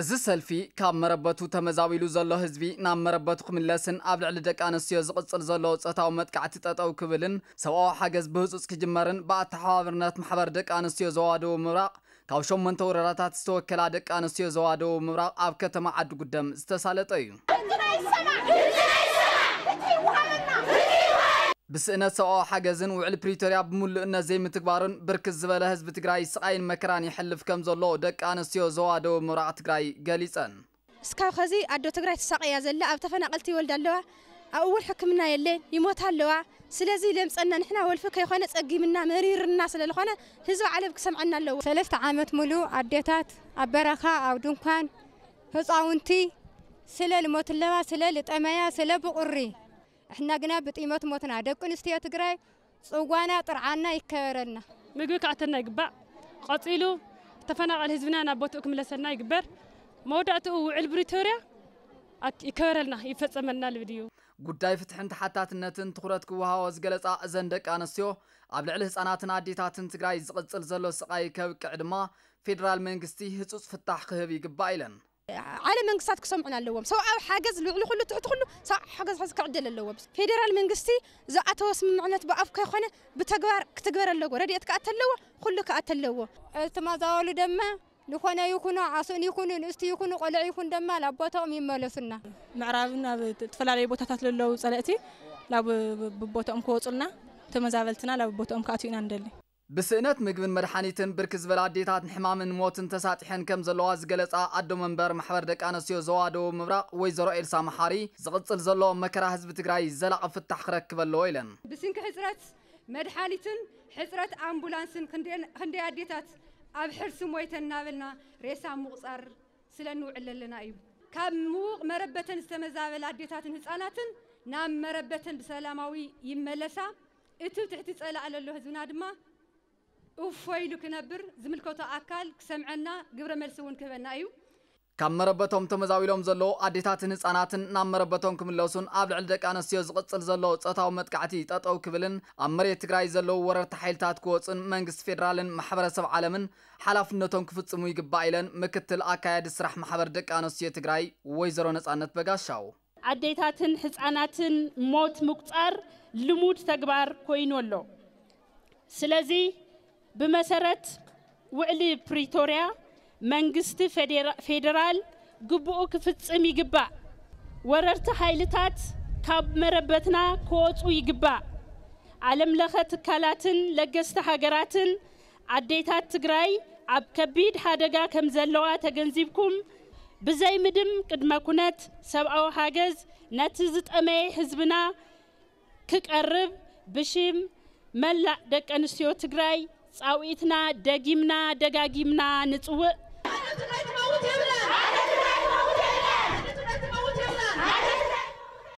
እዚ ሰልፊ ካብ መረበቱ ተመዛቢሉ ዘሎ ህዝቢ ናብ መረበቱ ክምለስን ኣብ ልዕሊ ደቂ ኣንስትዮ ዝቕፅል ዘሎ ፆታዊ መጥቃዕቲ ጠጠው ክብልን ሰብኣዊ ሓገዝ ብህፁፅ ክጅመርን ብኣተሓባብርነት ማሕበር ደቂ ኣንስትዮ ዞባ ደቡብ ምብራቅ ካብ ሸሞንተ ወረዳታት ዝተወከላ ደቂ ኣንስትዮ ዞባ ደቡብ ምብራቅ ኣብ ከተማ ዓዲ ጉደም ዝተሳለጠ እዩ ናይ ናይ بسنا سوا حاجة زن وعلى بريتوريا بمول إن زي متكبارن بركز زبالة هزب تجراي سقاين مكران يحلف كم زلو دك أنا سيو زوادو مراع تجراي جالسان سكاو خزي أدو تجراي سقيا زلا أبتفنا قلتي ولد اللوا أول حكمنا يلي يموت هاللوا سلازي لمس أن نحنا والفكة يخونا تسقي منا مرير الناس اللي خونا هزو علب سمعنا اللوا ثلاث عامات ملو عديتات أبرخة أو دنكان هزعونتي سلا الموت اللوا سلا لتأميا سلا بقري احنا قنا بطيمات موتنا دقن استيا تقراي صوانا طرعانا يكبرنا مقوك عتنا يقبع قطيلو تفنا على هزبنا انا بوتوك ملسلنا يكبر موضعته وعل بريتوريا يكبرنا يفتسمنا الفيديو قداي فتح انت حتى تنتن تخرت كوها وزقلت زندك انسيو قبل علس انا تنادي تاتن تقراي زقل زلو سقاي كوك عدما فيدرال منكستي هتوس فتح كهبي قبايلن على منقصات كسمعنا اللوم سواء حاجز لعلو خلو تحت خلو سواء حاجز حاجز كعدل اللوم فيدرال منقصتي زقته اسم معنات بقف كي خانة بتجوار كتجوار اللوم ردي أتكأت اللوم خلو كأت اللوم ثم زوال دمه لخانة يكون عصون يكون نستي يكون قلع يكون دمه لبوته أمي مالسنا معرفنا تفلع لي بوته تطلع اللوم سلعتي لو ببوته أم كوتلنا ثم زعلتنا لو ببوته أم كاتي ندلي بسئنات مجبن مرحانيتن بركز بالعديتات حمام موتن تساتحن كم زلوا زقلت عدو منبر محور دك أنسيو زوادو مبرق ويزرو إل سامحاري زغطل زلوا مكرا هزب تقرأي زلق في التحرك بلو إلن بسنك حسرات مدحانيتن حسرات أمبولانسن خندي عديتات أب حرس مويتن نابلنا ريسا مقصر سلنو علل لنا أيو كاب موق مربتن استمزابل عديتات هساناتن نام مربتن بسلاماوي يملسا اتو تحت تسأل على اللو هزونا دما እፎይሉ ክነብር ዝምልከቶ ኣካል ክሰምዐና ግብረ መልሲ እውን ክህበና እዩ ካብ መረበቶም ተመዛቢሎም ዘለዉ ኣዴታትን ህፃናትን ናብ መረበቶም ክምለሱን ኣብ ልዕሊ ደቂ ኣንስትዮ ዝቕፅል ዘሎ ፆታዊ መጥቃዕቲ ጠጠው ክብልን ኣብ መሬት ትግራይ ዘለዉ ወረርቲ ሓይልታት ክወፅን መንግስቲ ፌደራልን ማሕበረሰብ ዓለምን ሓላፍነቶም ክፍፅሙ ይግባእ ኢለን ምክትል ኣካየዲ ስራሕ ማሕበር ደቂ ኣንስትዮ ትግራይ ወይዘሮ ነፃነት በጋሻው ኣዴታትን ህፃናትን ሞት ምቁፃር ልሙድ ተግባር ኮይኑ ኣሎ ስለዚ ብመሰረት ውዕሊ ፕሪቶርያ መንግስቲ ፌደራል ግብኡ ክፍጽም ይግባእ ወረርቲ ሓይልታት ካብ መረበትና ክወፁ ይግባእ ዓለም ለኸ ትካላትን ለገስቲ ሃገራትን ኣዴታት ትግራይ ኣብ ከቢድ ሓደጋ ከም ዘለዋ ተገንዚብኩም ብዘይ ምድም ቅድመ ኩነት ሰብኣዊ ሓገዝ ነቲ ዝጠመየ ህዝብና ክቀርብ ብሽም መላእ ደቂ ኣንስትዮ ትግራይ ጻዊትና ደጊምና ደጋጊምና ንጽውእ